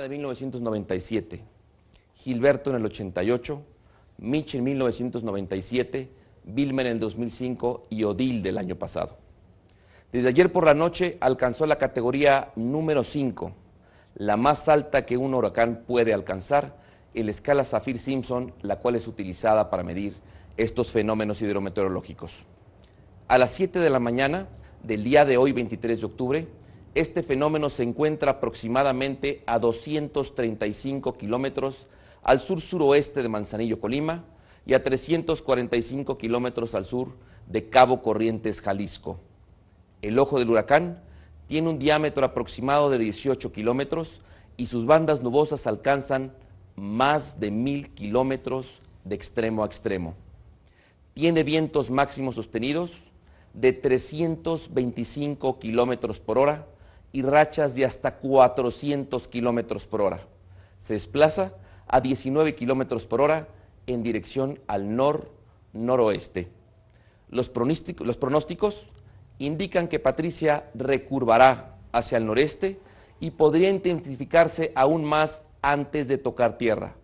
de 1997, Gilberto en el 88, Mitch en 1997, Vilma en el 2005 y Odil del año pasado. Desde ayer por la noche alcanzó la categoría número 5, la más alta que un huracán puede alcanzar, el escala Zafir Simpson, la cual es utilizada para medir estos fenómenos hidrometeorológicos. A las 7 de la mañana del día de hoy, 23 de octubre, este fenómeno se encuentra aproximadamente a 235 kilómetros al sur-suroeste de Manzanillo, Colima, y a 345 kilómetros al sur de Cabo Corrientes, Jalisco. El ojo del huracán tiene un diámetro aproximado de 18 kilómetros y sus bandas nubosas alcanzan más de mil kilómetros de extremo a extremo. Tiene vientos máximos sostenidos de 325 kilómetros por hora y rachas de hasta 400 kilómetros por hora. Se desplaza a 19 kilómetros por hora en dirección al nor-noroeste. Los, pronósticos indican que Patricia recurvará hacia el noreste y podría intensificarse aún más antes de tocar tierra,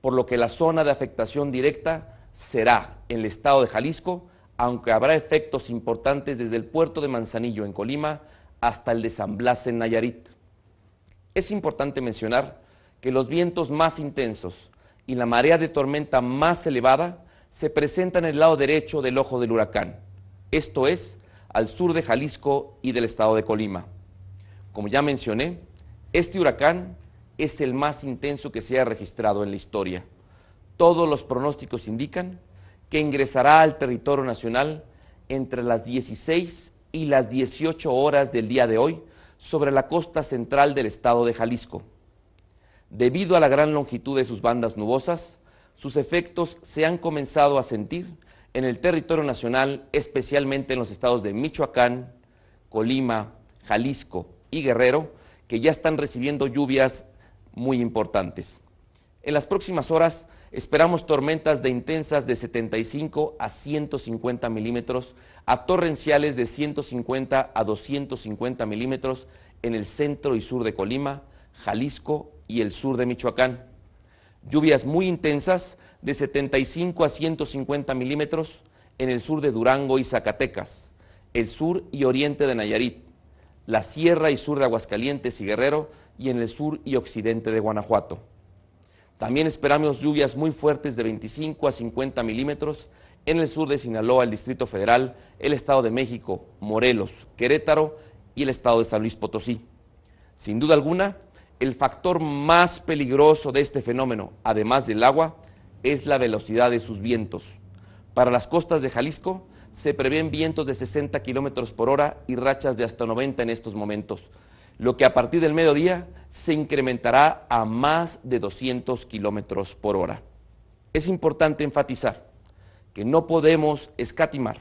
por lo que la zona de afectación directa será el estado de Jalisco, aunque habrá efectos importantes desde el puerto de Manzanillo en Colima hasta el de San Blas en Nayarit. Es importante mencionar que los vientos más intensos y la marea de tormenta más elevada se presentan en el lado derecho del ojo del huracán, esto es, al sur de Jalisco y del estado de Colima. Como ya mencioné, este huracán es el más intenso que se ha registrado en la historia. Todos los pronósticos indican que ingresará al territorio nacional entre las 16 y las 18 horas del día de hoy sobre la costa central del estado de Jalisco. Debido a la gran longitud de sus bandas nubosas, sus efectos se han comenzado a sentir en el territorio nacional, especialmente en los estados de Michoacán, Colima, Jalisco y Guerrero, que ya están recibiendo lluvias muy importantes. En las próximas horas Esperamos tormentas de intensas de 75 a 150 milímetros, a torrenciales de 150 a 250 milímetros en el centro y sur de Colima, Jalisco y el sur de Michoacán. Lluvias muy intensas de 75 a 150 milímetros en el sur de Durango y Zacatecas, el sur y oriente de Nayarit, la sierra y sur de Aguascalientes y Guerrero y en el sur y occidente de Guanajuato. También esperamos lluvias muy fuertes de 25 a 50 milímetros en el sur de Sinaloa, el Distrito Federal, el Estado de México, Morelos, Querétaro y el Estado de San Luis Potosí. Sin duda alguna, el factor más peligroso de este fenómeno, además del agua, es la velocidad de sus vientos. Para las costas de Jalisco, se prevén vientos de 60 kilómetros por hora y rachas de hasta 90 en estos momentos lo que a partir del mediodía se incrementará a más de 200 kilómetros por hora. Es importante enfatizar que no podemos escatimar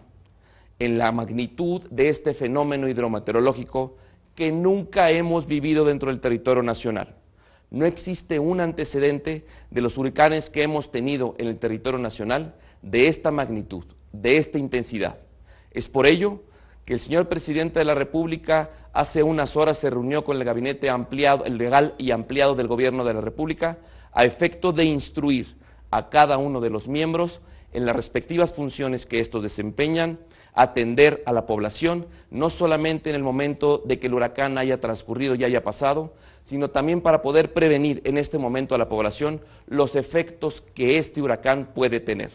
en la magnitud de este fenómeno hidrometeorológico que nunca hemos vivido dentro del territorio nacional. No existe un antecedente de los huracanes que hemos tenido en el territorio nacional de esta magnitud, de esta intensidad. Es por ello que el señor presidente de la República hace unas horas se reunió con el gabinete ampliado, el legal y ampliado del Gobierno de la República a efecto de instruir a cada uno de los miembros en las respectivas funciones que estos desempeñan, atender a la población, no solamente en el momento de que el huracán haya transcurrido y haya pasado, sino también para poder prevenir en este momento a la población los efectos que este huracán puede tener.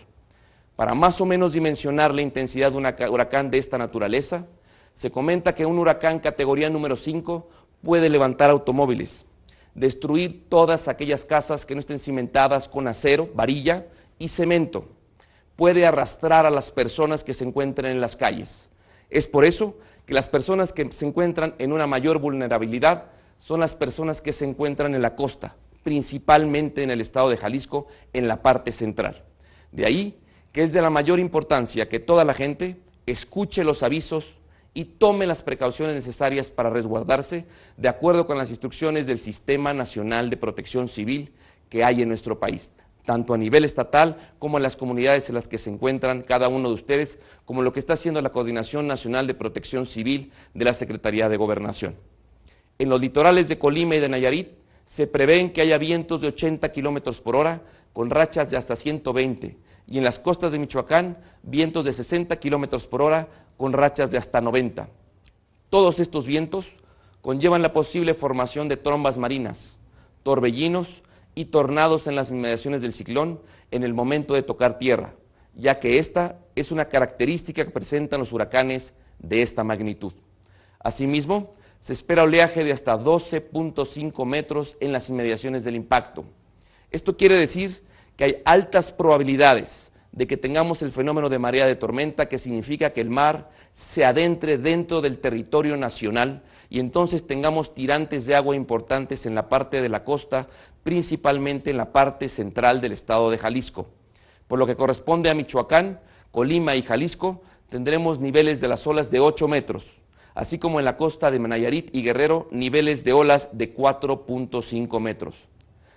Para más o menos dimensionar la intensidad de un huracán de esta naturaleza, se comenta que un huracán categoría número 5 puede levantar automóviles, destruir todas aquellas casas que no estén cimentadas con acero, varilla y cemento. Puede arrastrar a las personas que se encuentran en las calles. Es por eso que las personas que se encuentran en una mayor vulnerabilidad son las personas que se encuentran en la costa, principalmente en el estado de Jalisco, en la parte central. De ahí que es de la mayor importancia que toda la gente escuche los avisos, y tome las precauciones necesarias para resguardarse de acuerdo con las instrucciones del Sistema Nacional de Protección Civil que hay en nuestro país, tanto a nivel estatal como en las comunidades en las que se encuentran cada uno de ustedes, como lo que está haciendo la Coordinación Nacional de Protección Civil de la Secretaría de Gobernación. En los litorales de Colima y de Nayarit se prevén que haya vientos de 80 kilómetros por hora con rachas de hasta 120 y en las costas de Michoacán vientos de 60 kilómetros por hora con rachas de hasta 90. Todos estos vientos conllevan la posible formación de trombas marinas, torbellinos y tornados en las inmediaciones del ciclón en el momento de tocar tierra, ya que esta es una característica que presentan los huracanes de esta magnitud. Asimismo, se espera oleaje de hasta 12.5 metros en las inmediaciones del impacto. Esto quiere decir que hay altas probabilidades de que tengamos el fenómeno de marea de tormenta, que significa que el mar se adentre dentro del territorio nacional y entonces tengamos tirantes de agua importantes en la parte de la costa, principalmente en la parte central del estado de Jalisco. Por lo que corresponde a Michoacán, Colima y Jalisco, tendremos niveles de las olas de 8 metros, así como en la costa de Manayarit y Guerrero, niveles de olas de 4.5 metros.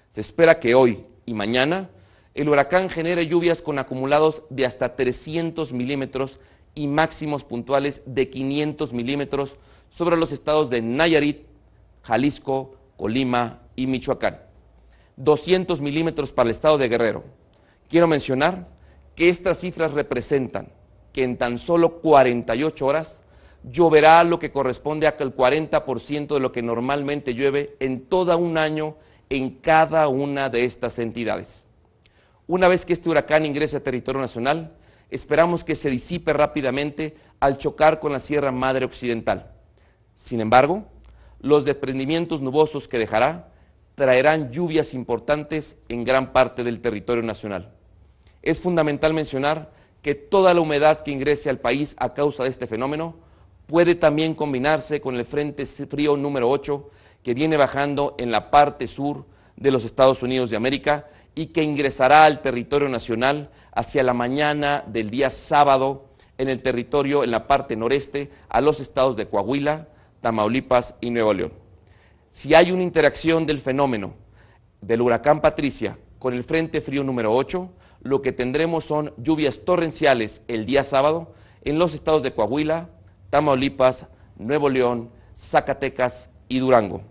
Se espera que hoy y mañana el huracán genera lluvias con acumulados de hasta 300 milímetros y máximos puntuales de 500 milímetros sobre los estados de Nayarit, Jalisco, Colima y Michoacán. 200 milímetros para el estado de Guerrero. Quiero mencionar que estas cifras representan que en tan solo 48 horas lloverá lo que corresponde a el 40% de lo que normalmente llueve en todo un año en cada una de estas entidades. Una vez que este huracán ingrese a territorio nacional, esperamos que se disipe rápidamente al chocar con la Sierra Madre Occidental. Sin embargo, los desprendimientos nubosos que dejará traerán lluvias importantes en gran parte del territorio nacional. Es fundamental mencionar que toda la humedad que ingrese al país a causa de este fenómeno puede también combinarse con el Frente Frío número 8 que viene bajando en la parte sur de los Estados Unidos de América y que ingresará al territorio nacional hacia la mañana del día sábado en el territorio, en la parte noreste, a los estados de Coahuila, Tamaulipas y Nuevo León. Si hay una interacción del fenómeno del huracán Patricia con el Frente Frío número 8, lo que tendremos son lluvias torrenciales el día sábado en los estados de Coahuila, Tamaulipas, Nuevo León, Zacatecas y Durango.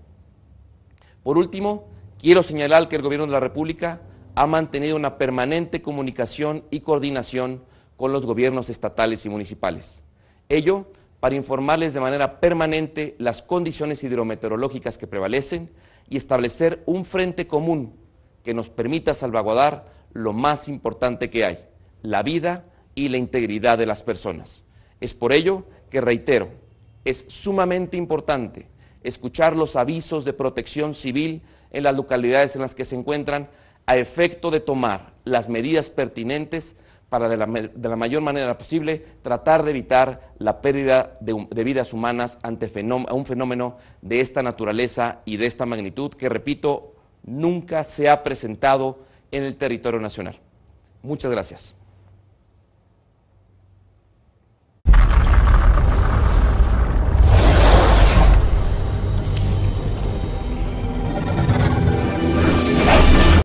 Por último, quiero señalar que el Gobierno de la República ha mantenido una permanente comunicación y coordinación con los gobiernos estatales y municipales. Ello para informarles de manera permanente las condiciones hidrometeorológicas que prevalecen y establecer un frente común que nos permita salvaguardar lo más importante que hay, la vida y la integridad de las personas. Es por ello que reitero, es sumamente importante escuchar los avisos de protección civil en las localidades en las que se encuentran a efecto de tomar las medidas pertinentes para de la, mayor manera posible tratar de evitar la pérdida de, vidas humanas ante un fenómeno de esta naturaleza y de esta magnitud que, repito, nunca se ha presentado en el territorio nacional. Muchas gracias.